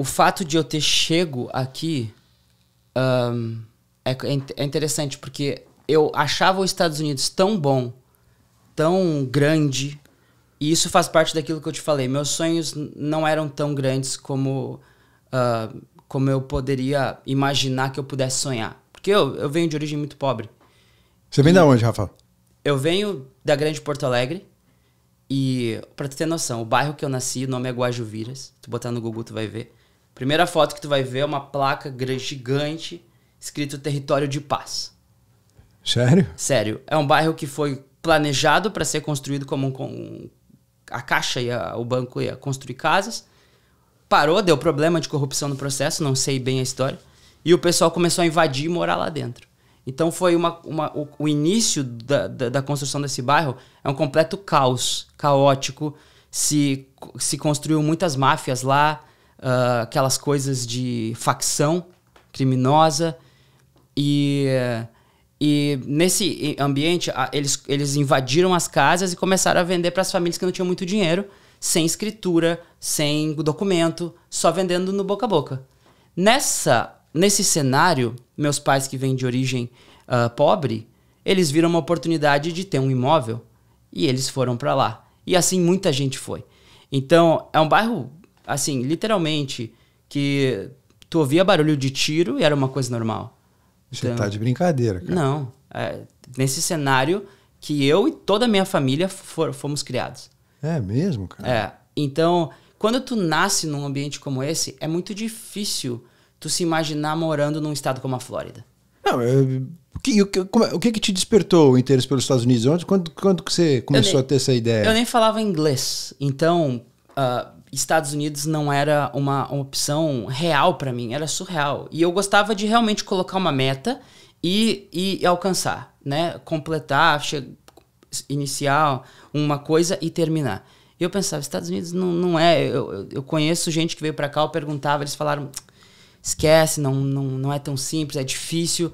o fato de eu ter chego aqui um, é, é, é interessante, porque eu achava os Estados Unidos tão bom, tão grande, e isso faz parte daquilo que eu te falei. Meus sonhos não eram tão grandes como, uh, como eu poderia imaginar que eu pudesse sonhar. Porque eu, eu venho de origem muito pobre. Você vem e onde, Rafa? Eu venho da Grande Porto Alegre. E, pra tu ter noção, o bairro que eu nasci, o nome é Guajuviras. Tu botar no Google, tu vai ver. Primeira foto que tu vai ver é uma placa gigante escrito Território de Paz. Sério? Sério. É um bairro que foi planejado para ser construído como um, um, a Caixa e o banco ia construir casas. Parou, deu problema de corrupção no processo, não sei bem a história. E o pessoal começou a invadir e morar lá dentro. Então foi uma, uma o, o, início da, da, da, construção desse bairro é um completo caos, caótico. Se, se construiu muitas máfias lá, uh, aquelas coisas de facção criminosa. E, e nesse ambiente, eles, eles invadiram as casas e começaram a vender para as famílias que não tinham muito dinheiro, sem escritura, sem documento, só vendendo no boca a boca. Nessa, nesse cenário, meus pais que vêm de origem uh, pobre, eles viram uma oportunidade de ter um imóvel e eles foram para lá. E assim muita gente foi. Então, é um bairro assim, literalmente, que tu ouvia barulho de tiro e era uma coisa normal. Você tá então, tá de brincadeira, cara. Não. É, nesse cenário que eu e toda a minha família for, fomos criados. É mesmo, cara? É. Então, quando tu nasce num ambiente como esse, é muito difícil tu se imaginar morando num estado como a Flórida. Não, eu, o, que, o, que, o que que te despertou o interesse pelos Estados Unidos? Onde, quando, quando que você começou nem, a ter essa ideia? Eu nem falava inglês. Então, uh, Estados Unidos não era uma, uma opção real para mim, era surreal. E eu gostava de realmente colocar uma meta e, e alcançar, né? Completar, iniciar uma coisa e terminar. E eu pensava, Estados Unidos não, não é. Eu, eu conheço gente que veio para cá, eu perguntava, eles falaram: esquece, não, não, não é tão simples, é difícil.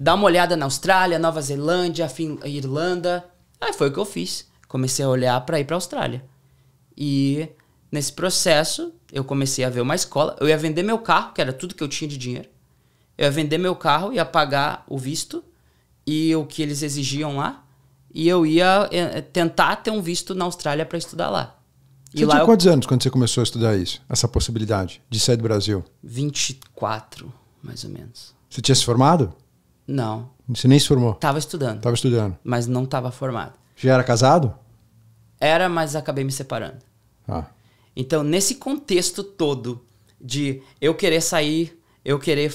Dá uma olhada na Austrália, Nova Zelândia, Fin Irlanda. Aí foi o que eu fiz. Comecei a olhar para ir para Austrália. E Nesse processo, eu comecei a ver uma escola. Eu ia vender meu carro, que era tudo que eu tinha de dinheiro. Eu ia vender meu carro, ia pagar o visto e o que eles exigiam lá. E eu ia eh, tentar ter um visto na Austrália para estudar lá. Você e lá quantos eu... anos quando você começou a estudar isso? Essa possibilidade de sair do Brasil? 24, mais ou menos. Você tinha se formado? Não. Você nem se formou? Tava estudando. Tava estudando. Mas não tava formado. Já era casado? Era, mas acabei me separando. Ah. Então, nesse contexto todo de eu querer sair, eu querer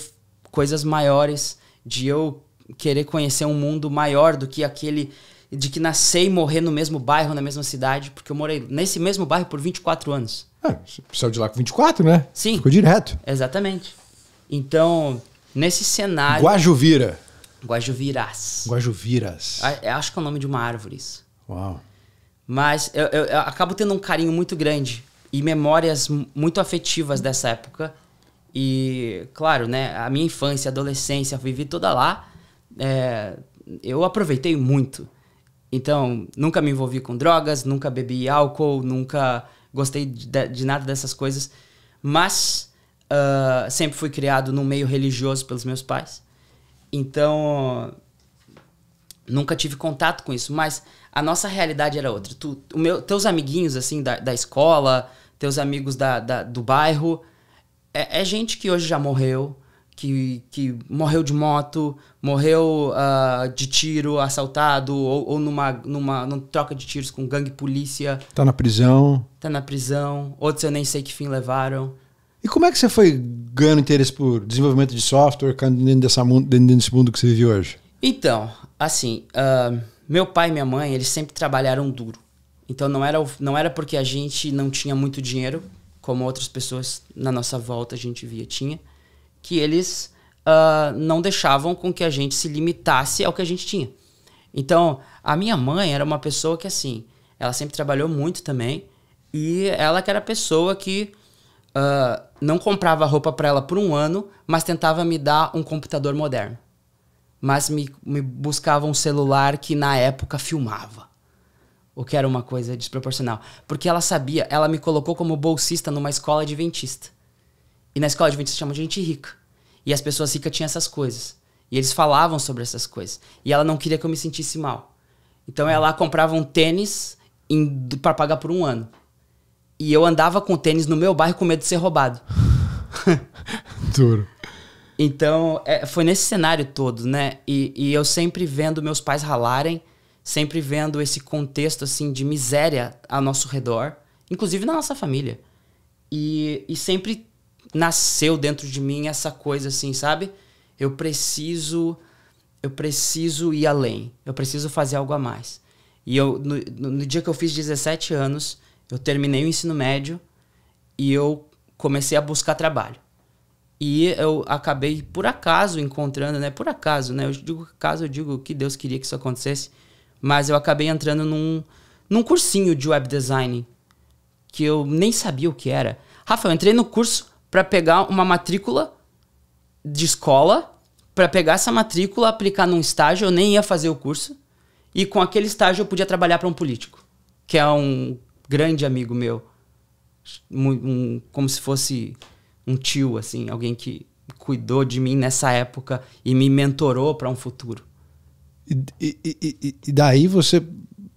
coisas maiores, de eu querer conhecer um mundo maior do que aquele de que nascer e morrer no mesmo bairro, na mesma cidade, porque eu morei nesse mesmo bairro por 24 anos. Ah, saiu de lá com 24, né? Sim. Ficou direto. Exatamente. Então, nesse cenário. Guajuvira. Guajuviras. Guajuviras. Ah, é, acho que é o nome de uma árvore isso. Uau. Mas eu, eu, eu acabo tendo um carinho muito grande e memórias muito afetivas dessa época. E, claro, né, a minha infância, adolescência, vivi toda lá. É, eu aproveitei muito. Então, nunca me envolvi com drogas, nunca bebi álcool, nunca gostei de, de nada dessas coisas. Mas uh, sempre fui criado num meio religioso pelos meus pais. Então, nunca tive contato com isso. Mas a nossa realidade era outra. Tu, o meu, teus amiguinhos, assim, da, da escola, teus amigos da, da do bairro. É, é, gente que hoje já morreu, que, que morreu de moto, morreu uh, de tiro, assaltado, ou, ou numa, numa, numa troca de tiros com gangue polícia. Tá na prisão. Tá na prisão. Outros eu nem sei que fim levaram. E como é que você foi ganhando interesse por desenvolvimento de software dentro, dessa mundo, dentro desse mundo que você vive hoje? Então, assim, uh, meu pai e minha mãe, eles sempre trabalharam duro. Então não era, não era porque a gente não tinha muito dinheiro, como outras pessoas na nossa volta a gente via tinha, que eles uh, não deixavam com que a gente se limitasse ao que a gente tinha. Então, a minha mãe era uma pessoa que, assim, ela sempre trabalhou muito também, e ela que era a pessoa que uh, não comprava roupa para ela por um ano, mas tentava me dar um computador moderno. Mas me, me buscava um celular que na época filmava o que era uma coisa desproporcional. Porque ela sabia, ela me colocou como bolsista numa escola adventista. E na escola adventista chamam de gente rica. E as pessoas ricas tinham essas coisas. E eles falavam sobre essas coisas. E ela não queria que eu me sentisse mal. Então ela comprava um tênis para pagar por um ano. E eu andava com o tênis no meu bairro com medo de ser roubado. Duro. Então, é, foi nesse cenário todo, né? E, e eu sempre vendo meus pais ralarem sempre vendo esse contexto assim de miséria ao nosso redor, inclusive na nossa família. E, e sempre nasceu dentro de mim essa coisa assim, sabe? Eu preciso eu preciso ir além, eu preciso fazer algo a mais. E eu no, no dia que eu fiz 17 anos, eu terminei o ensino médio e eu comecei a buscar trabalho. E eu acabei por acaso encontrando, né? Por acaso, né? Eu digo caso, eu digo que Deus queria que isso acontecesse. Mas eu acabei entrando num, num cursinho de web design que eu nem sabia o que era. Rafa, eu entrei no curso para pegar uma matrícula de escola, para pegar essa matrícula, aplicar num estágio, eu nem ia fazer o curso. E com aquele estágio eu podia trabalhar para um político, que é um grande amigo meu. Um, como se fosse um tio, assim, alguém que cuidou de mim nessa época e me mentorou para um futuro. E, e, e, e daí você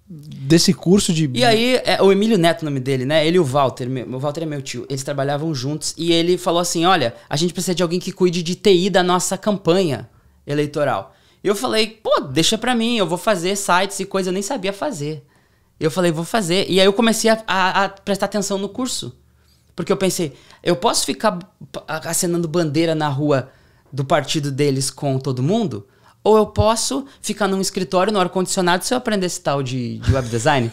desse curso de. E aí, é, o Emílio Neto, o nome dele, né? Ele e o Walter, meu, o Walter é meu tio, eles trabalhavam juntos e ele falou assim: olha, a gente precisa de alguém que cuide de TI da nossa campanha eleitoral. Eu falei, pô, deixa pra mim, eu vou fazer sites e coisa, eu nem sabia fazer. Eu falei, vou fazer. E aí eu comecei a, a, a prestar atenção no curso. Porque eu pensei, eu posso ficar acenando bandeira na rua do partido deles com todo mundo? Ou eu posso ficar num escritório no ar-condicionado se eu aprender esse tal de, de web design?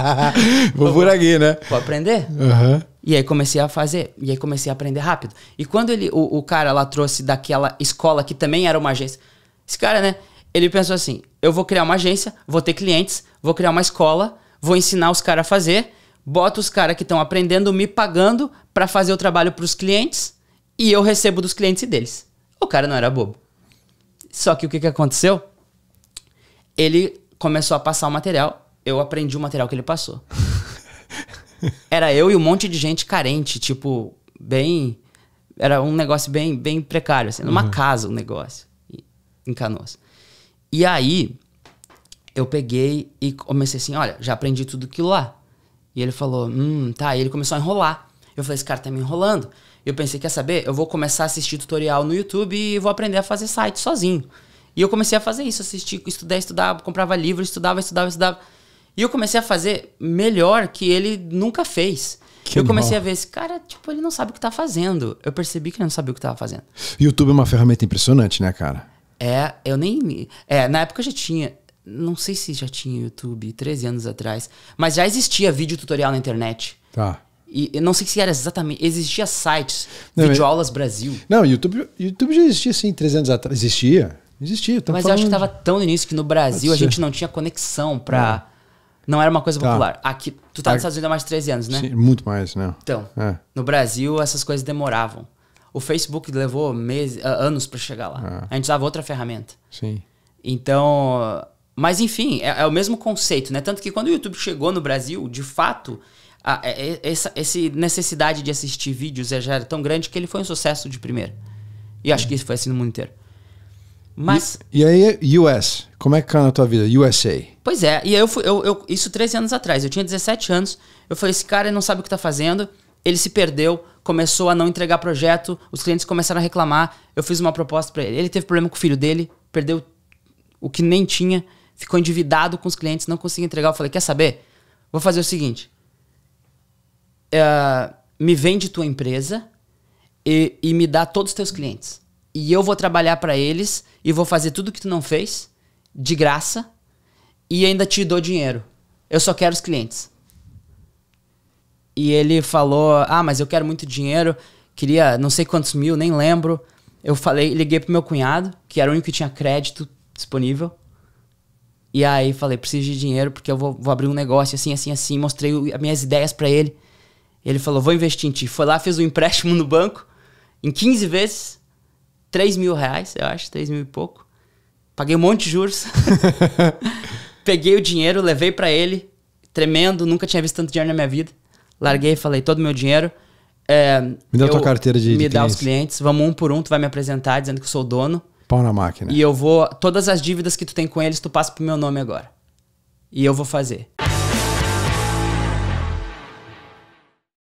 vou por aqui, né? Vou aprender? Uhum. E aí comecei a fazer, e aí comecei a aprender rápido. E quando ele, o, o cara lá trouxe daquela escola que também era uma agência, esse cara, né? Ele pensou assim: eu vou criar uma agência, vou ter clientes, vou criar uma escola, vou ensinar os caras a fazer, boto os caras que estão aprendendo me pagando para fazer o trabalho para os clientes e eu recebo dos clientes e deles. O cara não era bobo. Só que o que, que aconteceu? Ele começou a passar o material, eu aprendi o material que ele passou. Era eu e um monte de gente carente, tipo, bem. Era um negócio bem, bem precário, assim, numa uhum. casa o um negócio, em Canoas. E aí, eu peguei e comecei assim: olha, já aprendi tudo aquilo lá. E ele falou: hum, tá. E ele começou a enrolar. Eu falei: esse cara tá me enrolando. Eu pensei, quer saber? Eu vou começar a assistir tutorial no YouTube e vou aprender a fazer site sozinho. E eu comecei a fazer isso, assistir, estudar, estudar, comprava livro, estudava, estudava, estudava. E eu comecei a fazer melhor que ele nunca fez. Que eu comecei mal. a ver esse cara, tipo, ele não sabe o que tá fazendo. Eu percebi que ele não sabia o que tava fazendo. YouTube é uma ferramenta impressionante, né, cara? É, eu nem. É, na época eu já tinha. Não sei se já tinha YouTube, 13 anos atrás. Mas já existia vídeo tutorial na internet. Tá. E eu não sei se era exatamente. Existia sites, não, videoaulas Brasil. Não, YouTube, YouTube já existia sim, 300 anos atrás. Existia. Existia. Mas eu acho que estava de... tão no início que no Brasil a gente não tinha conexão para. Não. É. não era uma coisa tá. popular. Aqui, tu tá, nos Estados Unidos há mais de 13 anos, né? Sim, muito mais, né? Então, é. no Brasil essas coisas demoravam. O Facebook levou meses, anos para chegar lá. É. A gente usava outra ferramenta. Sim. Então, mas enfim, é, é, o mesmo conceito, né? Tanto que quando o YouTube chegou no Brasil, de fato, a, ah, é, é, essa, essa necessidade de assistir vídeos é, já era tão grande que ele foi um sucesso de primeira. E acho que isso foi assim no mundo inteiro. Mas. E, e aí, US? Como é que caiu na tua vida? USA. Pois é, e aí eu fui. Eu, eu, isso 13 anos atrás. Eu tinha 17 anos. Eu falei, esse cara não sabe o que tá fazendo. Ele se perdeu, começou a não entregar projeto, os clientes começaram a reclamar. Eu fiz uma proposta para ele. Ele teve problema com o filho dele, perdeu o que nem tinha, ficou endividado com os clientes, não conseguia entregar. Eu falei, quer saber? Vou fazer o seguinte: uh, me vende tua empresa e, e me dá todos os teus clientes. E eu vou trabalhar para eles e vou fazer tudo que tu não fez, de graça, e ainda te dou dinheiro. Eu só quero os clientes. E ele falou: Ah, mas eu quero muito dinheiro, queria não sei quantos mil, nem lembro. Eu falei, liguei pro meu cunhado, que era o único que tinha crédito disponível. E aí falei: Preciso de dinheiro porque eu vou, vou abrir um negócio assim, assim, assim. Mostrei as minhas ideias para ele ele falou, vou investir em ti. Foi lá, fez um empréstimo no banco, em 15 vezes, 3 mil reais, eu acho, 3 mil e pouco. Paguei um monte de juros. Peguei o dinheiro, levei para ele, tremendo, nunca tinha visto tanto dinheiro na minha vida. Larguei, falei, todo o meu dinheiro. É, me dá eu, tua carteira de Me de dá os clientes, vamos um por um, tu vai me apresentar dizendo que eu sou o dono. Pau na máquina. E eu vou, todas as dívidas que tu tem com eles, tu passa pro meu nome agora. E eu vou fazer.